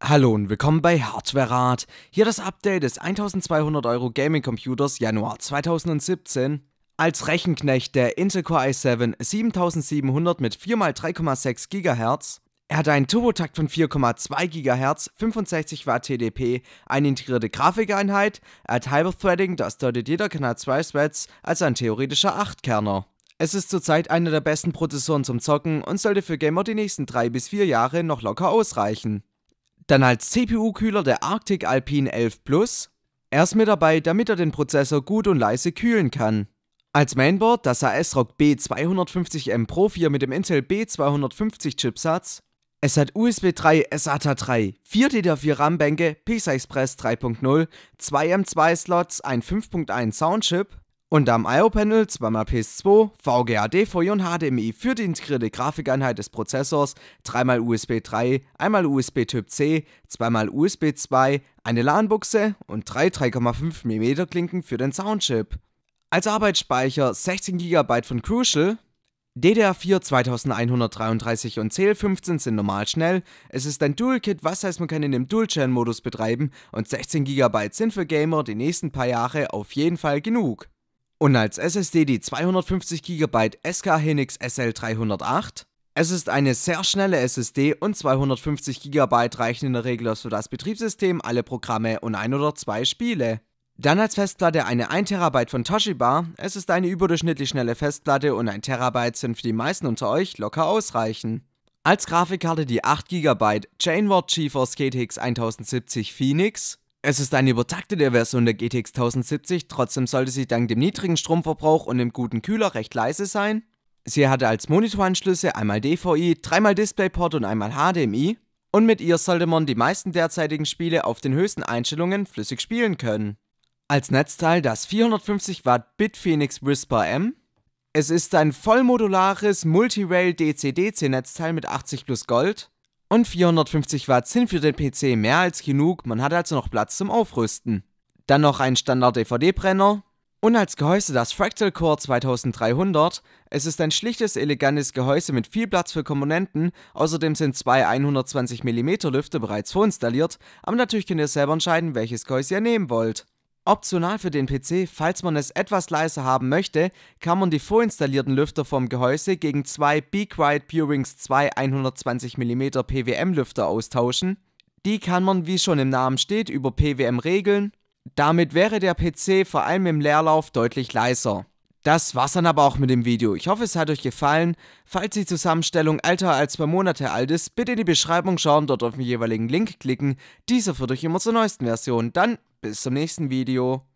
Hallo und willkommen bei Hardware Rat. Hier das Update des 1200 Euro Gaming Computers Januar 2017. Als Rechenknecht der Intel Core i7 7700 mit 4x3,6 GHz. Er hat einen Turbotakt von 4,2 GHz, 65 Watt TDP, eine integrierte Grafikeinheit, er hat Hyper-Threading, das deutet jeder Kanal 2 Threads als ein theoretischer 8-Kerner. Es ist zurzeit einer der besten Prozessoren zum Zocken und sollte für Gamer die nächsten 3 bis 4 Jahre noch locker ausreichen. Dann als halt CPU-Kühler der Arctic Alpine 11 Plus. Er ist mit dabei, damit er den Prozessor gut und leise kühlen kann. Als Mainboard das ASRock B250M Pro 4 mit dem Intel B250 Chipsatz. Es hat USB 3, SATA 3, 4 DDR4 RAM-Bänke, PCI Express 3.0, 2 M2 Slots, ein 5.1 Soundchip, und am IO-Panel zweimal PS2, VGA, DVI und HDMI für die integrierte Grafikeinheit des Prozessors, dreimal USB 3, einmal USB Typ C, zweimal USB 2, eine LAN-Buchse und drei 3,5 mm Klinken für den Soundchip. Als Arbeitsspeicher 16 GB von Crucial, DDR4 2133 und CL15 sind normal schnell, es ist ein Dual-Kit, was heißt man kann in dem Dual-Channel-Modus betreiben und 16 GB sind für Gamer die nächsten paar Jahre auf jeden Fall genug. Und als SSD die 250 GB SK Hynix SL308. Es ist eine sehr schnelle SSD und 250 GB reichen in der Regel für das Betriebssystem, alle Programme und ein oder zwei Spiele. Dann als Festplatte eine 1 TB von Toshiba. Es ist eine überdurchschnittlich schnelle Festplatte und 1 TB sind für die meisten unter euch locker ausreichend. Als Grafikkarte die 8 GB Chainward GeForce GTX 1070 Phoenix. Es ist eine übertaktete Version der GTX 1070, trotzdem sollte sie dank dem niedrigen Stromverbrauch und dem guten Kühler recht leise sein. Sie hatte als Monitoranschlüsse einmal DVI, dreimal DisplayPort und einmal HDMI und mit ihr sollte man die meisten derzeitigen Spiele auf den höchsten Einstellungen flüssig spielen können. Als Netzteil das 450 Watt Bitphoenix Whisper M. Es ist ein vollmodulares Multirail dc DC-DC-Netzteil mit 80 plus Gold und 450 Watt sind für den PC mehr als genug, man hat also noch Platz zum Aufrüsten. Dann noch ein Standard-DVD-Brenner. Und als Gehäuse das Fractal Core 2300. Es ist ein schlichtes, elegantes Gehäuse mit viel Platz für Komponenten. Außerdem sind zwei 120mm Lüfte bereits vorinstalliert, aber natürlich könnt ihr selber entscheiden, welches Gehäuse ihr nehmen wollt. Optional für den PC, falls man es etwas leiser haben möchte, kann man die vorinstallierten Lüfter vom Gehäuse gegen zwei Be Quiet Purings 2 120mm PWM Lüfter austauschen. Die kann man, wie schon im Namen steht, über PWM regeln. Damit wäre der PC vor allem im Leerlauf deutlich leiser. Das war's dann aber auch mit dem Video. Ich hoffe, es hat euch gefallen. Falls die Zusammenstellung älter als zwei Monate alt ist, bitte in die Beschreibung schauen, dort auf den jeweiligen Link klicken. Dieser führt euch immer zur neuesten Version. Dann bis zum nächsten Video.